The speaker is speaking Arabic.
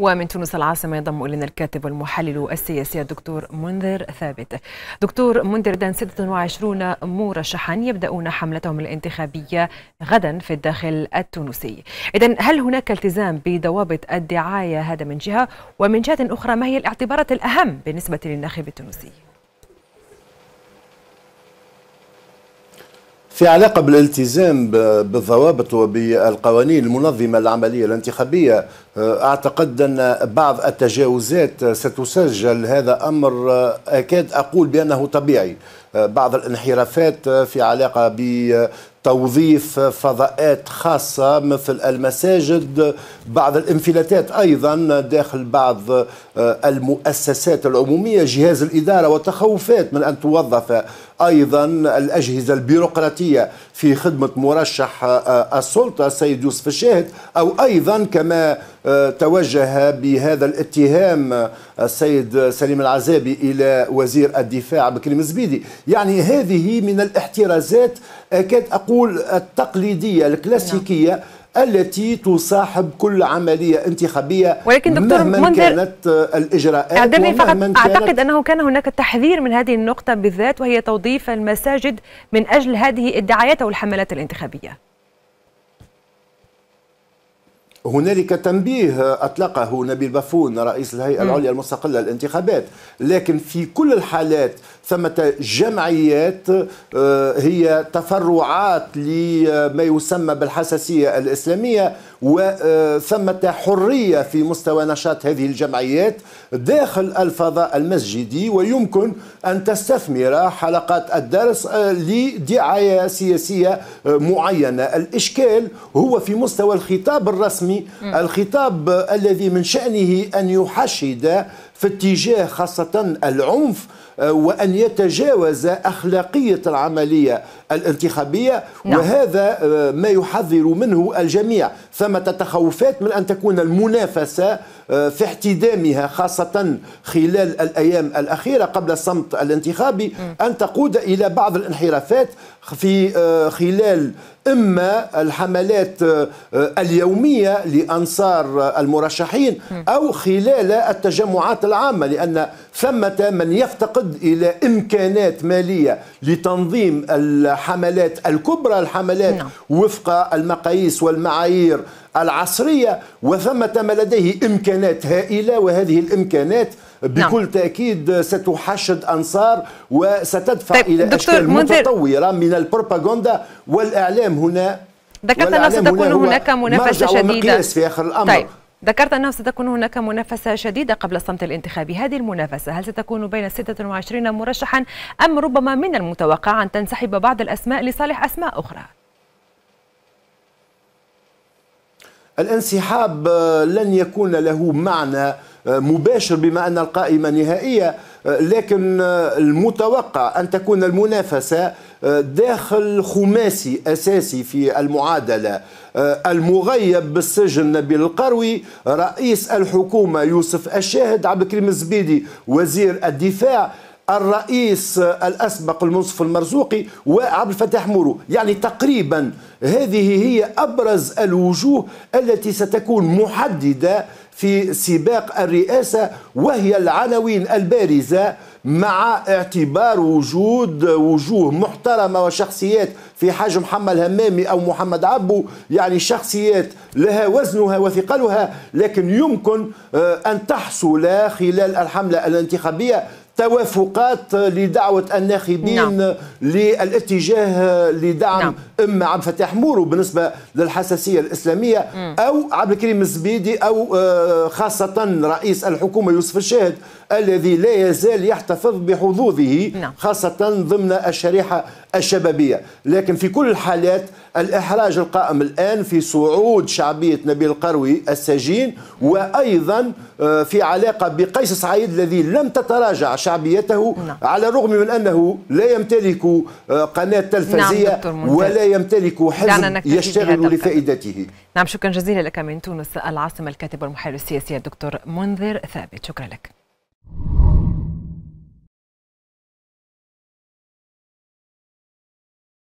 ومن تونس العاصمة ينضم إلينا الكاتب والمحلل السياسي الدكتور منذر ثابت دكتور منذر دان 26 مرشحا يبدأون حملتهم الانتخابية غدا في الداخل التونسي إذا هل هناك التزام بضوابط الدعاية هذا من جهة ومن جهة أخرى ما هي الاعتبارات الأهم بالنسبة للناخب التونسي؟ في علاقة بالالتزام بالضوابط وبالقوانين المنظمة العملية الانتخابية آه، أعتقد أن بعض التجاوزات ستسجل هذا أمر آه، أكاد أقول بأنه طبيعي آه، بعض الانحرافات في علاقة ب توظيف فضاءات خاصة مثل المساجد بعض الانفلاتات أيضا داخل بعض آه، المؤسسات العمومية جهاز الإدارة وتخوفات من أن توظف أيضا الأجهزة البيروقراطية في خدمة مرشح آه، السلطة السيد يوسف الشاهد أو أيضا كما آه، توجه بهذا الاتهام السيد سليم العزابي إلى وزير الدفاع بكريم زبيدي يعني هذه من الاحترازات أكاد أقول نقول التقليدية الكلاسيكية نعم. التي تصاحب كل عملية انتخابية ولكن دكتور مهما منذر كانت الإجراءات اعذرني فقط أعتقد أنه كان هناك تحذير من هذه النقطة بالذات وهي توظيف المساجد من أجل هذه الدعايات أو الحملات الانتخابية هنالك تنبيه اطلقه نبيل بافون رئيس الهيئه العليا المستقله للانتخابات لكن في كل الحالات ثمة جمعيات آه، هي تفرعات لما يسمى بالحساسية الإسلامية وثمة آه، حرية في مستوى نشاط هذه الجمعيات داخل الفضاء المسجدي ويمكن أن تستثمر حلقات الدرس آه، لدعاية سياسية معينة الإشكال هو في مستوى الخطاب الرسمي الخطاب الذي من شأنه أن يحشد في اتجاه خاصة العنف آه، وأن يتجاوز أخلاقية العملية الانتخابية نعم. وهذا آه، ما يحذر منه الجميع ثمة تخوفات من أن تكون المنافسة آه، في احتدامها خاصة خلال الأيام الأخيرة قبل الصمت الانتخابي أن تقود إلى بعض الانحرافات في خلال إما الحملات اليومية لأنصار المرشحين أو خلال التجمعات العامة لأن ثمة من يفتقد إلى إمكانات مالية لتنظيم الحملات الكبرى الحملات نعم. وفق المقاييس والمعايير العصرية وثمة ما لديه إمكانات هائلة وهذه الإمكانات نعم. بكل نعم. تأكيد ستحشد أنصار وستدفع طيب إلى أشكال متطورة من البروباغندا والإعلام هنا ذكرت أن ستكون هناك منافسة شديدة في آخر الأمر طيب. ذكرت أنه ستكون هناك منافسة شديدة قبل الصمت الانتخابي هذه المنافسة هل ستكون بين 26 مرشحا أم ربما من المتوقع أن تنسحب بعض الأسماء لصالح أسماء أخرى؟ الانسحاب آه، لن يكون له معنى آه، مباشر بما ان القائمه نهائيه لكن المتوقع أن تكون المنافسة داخل خماسي أساسي في المعادلة المغيب بالسجن نبيل القروي رئيس الحكومة يوسف الشاهد عبد الكريم الزبيدي وزير الدفاع الرئيس الاسبق المنصف المرزوقي وعبد الفتاح مورو يعني تقريبا هذه هي ابرز الوجوه التي ستكون محدده في سباق الرئاسه وهي العناوين البارزه مع اعتبار وجود وجوه محترمة وشخصيات في حجم محمد همامي أو محمد عبو يعني شخصيات لها وزنها وثقلها لكن يمكن آه، أن تحصل خلال الحملة الانتخابية توافقات لدعوة الناخبين نعم. للاتجاه لدعم نعم. إما عبد الفتاح مورو بالنسبة للحساسية الإسلامية م. أو عبد الكريم الزبيدي أو آه، خاصة رئيس الحكومة يوسف الشاهد الذي لا يزال يحتفظ بحظوظه نعم. خاصة ضمن الشريحة الشبابية لكن في كل الحالات الإحراج القائم الآن في صعود شعبية نبيل القروي السجين وأيضا آه، في علاقة بقيس سعيد الذي لم تتراجع شعبيته نعم. على الرغم من أنه لا يمتلك آه، قناة تلفزية نعم ولا يمتلك حزب يشتغل لفائدته نعم شكرا جزيلا لك من تونس العاصمة الكاتب والمحلل السياسي الدكتور منذر ثابت شكرا لك